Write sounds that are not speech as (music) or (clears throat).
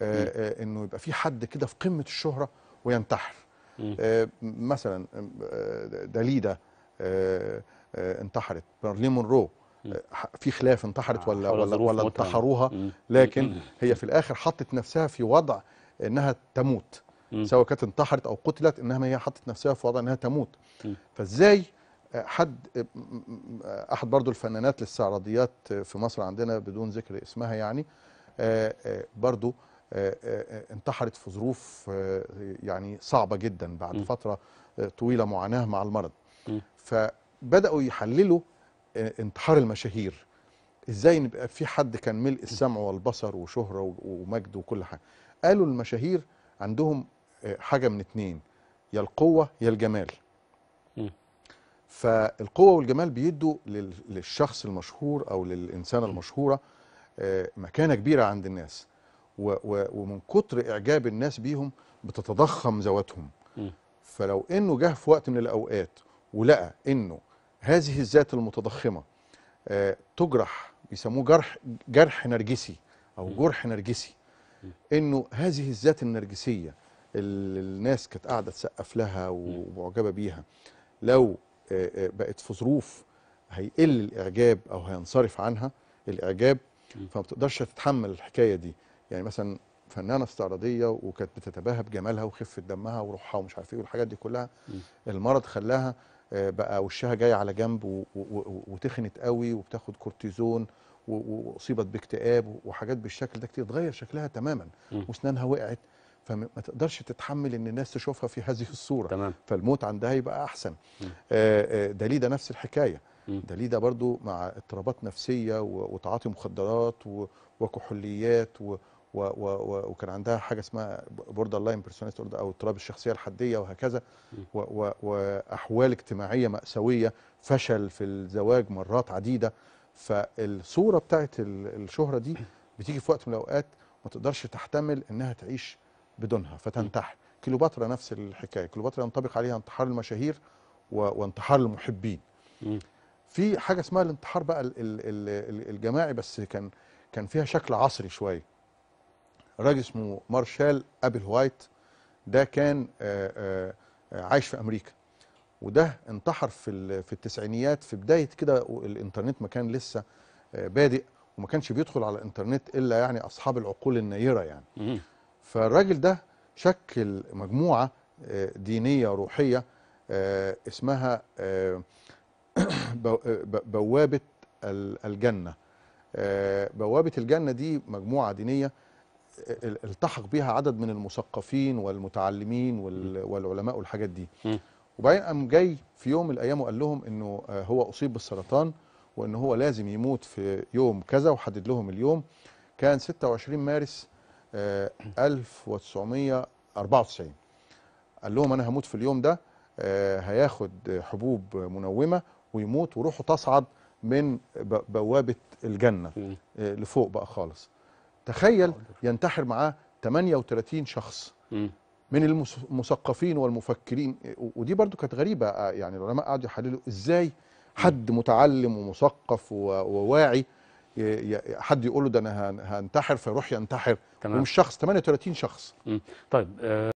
آه، آه، انه يبقى في حد كده في قمه الشهره وينتحر آه، مثلا داليدا انتحرت مارلين مونرو في خلاف انتحرت ولا ولا ولا انتحروها لكن هي في الاخر حطت نفسها في وضع انها تموت سواء كانت انتحرت او قتلت انما هي حطت نفسها في وضع انها تموت فازاي حد احد برضو الفنانات للسعراضيات في مصر عندنا بدون ذكر اسمها يعني برضو آه، آه، آه، انتحرت في ظروف يعني صعبه جدا بعد م. فتره طويله معاناه مع المرض م. فبداوا يحللوا انتحار المشاهير ازاي نبقى في حد كان ملء السمع والبصر وشهره ومجد وكل حاجه قالوا المشاهير عندهم حاجه من اتنين يا القوه يا الجمال فالقوه والجمال بيدوا للشخص المشهور او للانسانه المشهوره مكانه كبيره عند الناس ومن كتر اعجاب الناس بيهم بتتضخم ذواتهم فلو انه جه في وقت من الاوقات ولقى انه هذه الذات المتضخمه آه، تجرح بيسموه جرح جرح نرجسي او جرح نرجسي انه هذه الذات النرجسيه اللي الناس كانت قاعده تسقف لها ومعجبه بيها لو آه، آه، بقت في ظروف هيقل الاعجاب او هينصرف عنها الاعجاب فما بتقدرش تتحمل الحكايه دي يعني مثلا فنانه استعراضيه وكانت بتتباهى بجمالها وخفه دمها وروحها ومش عارف ايه والحاجات دي كلها المرض خلاها آه، بقى وشها جاي على جنب وتخنت قوي وبتاخد كورتيزون واصيبت باكتئاب وحاجات بالشكل ده كتير اتغير شكلها تماما واسنانها وقعت فما تقدرش تتحمل ان الناس تشوفها في هذه الصوره تمام. فالموت عندها يبقى احسن آه، آه، داليدا نفس الحكايه داليدا برضو مع اضطرابات نفسيه وتعاطي مخدرات وكحوليات و و و وكان عندها حاجه اسمها بوردر لاين بيرسوناليتي او اضطراب الشخصيه الحديه وهكذا و و واحوال اجتماعيه ماساويه فشل في الزواج مرات عديده فالصوره بتاعت الشهره دي بتيجي في وقت من الاوقات ما تقدرش تحتمل انها تعيش بدونها فتنتحر كليوباترا نفس الحكايه كليوباترا ينطبق عليها انتحار المشاهير وانتحار المحبين في حاجه اسمها الانتحار بقى الجماعي بس كان كان فيها شكل عصري شويه راجل اسمه مارشال ابل هوايت ده كان آه، آه، عايش في امريكا وده انتحر في في التسعينيات في بدايه كده الانترنت ما كان لسه آه، بادئ وما كانش بيدخل على الانترنت الا يعني اصحاب العقول النيره يعني فالراجل ده شكل مجموعه دينيه روحيه اسمها (clears throat) بوابه الجنه بوابه الجنه دي مجموعه دينيه التحق بيها عدد من المثقفين والمتعلمين والعلماء والحاجات دي وبعدين قام جاي في يوم من الايام وقال لهم انه آه، هو اصيب بالسرطان وان هو لازم يموت في يوم كذا وحدد لهم اليوم كان 26 مارس 1994 آه، قال لهم انا هموت في اليوم ده آه، هياخد حبوب منومه ويموت وروحه تصعد من بوابه الجنه لفوق بقى خالص تخيل ينتحر معاه 38 شخص من المثقفين والمفكرين ودي برضو كانت غريبة آه، يعني العلماء قعدوا يحللوا ازاي حد متعلم ومثقف وواعي حد يقول له ده انا هنتحر فيروح ينتحر تمام. ومش شخص 38 شخص طيب آه